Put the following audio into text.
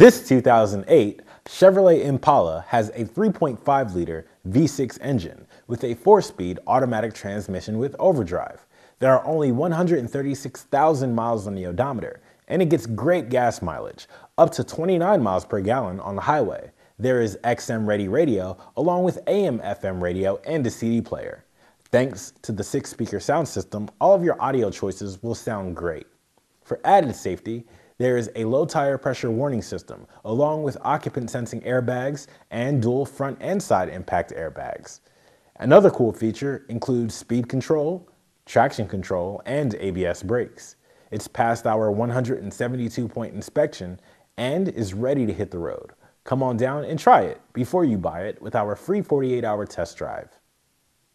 This 2008 Chevrolet Impala has a 3.5-liter V6 engine with a 4-speed automatic transmission with overdrive. There are only 136,000 miles on the odometer, and it gets great gas mileage, up to 29 miles per gallon on the highway. There is XM ready radio, along with AM FM radio and a CD player. Thanks to the six speaker sound system, all of your audio choices will sound great. For added safety, there is a low tire pressure warning system, along with occupant sensing airbags and dual front and side impact airbags. Another cool feature includes speed control, traction control, and ABS brakes. It's passed our 172 point inspection and is ready to hit the road. Come on down and try it before you buy it with our free 48 hour test drive.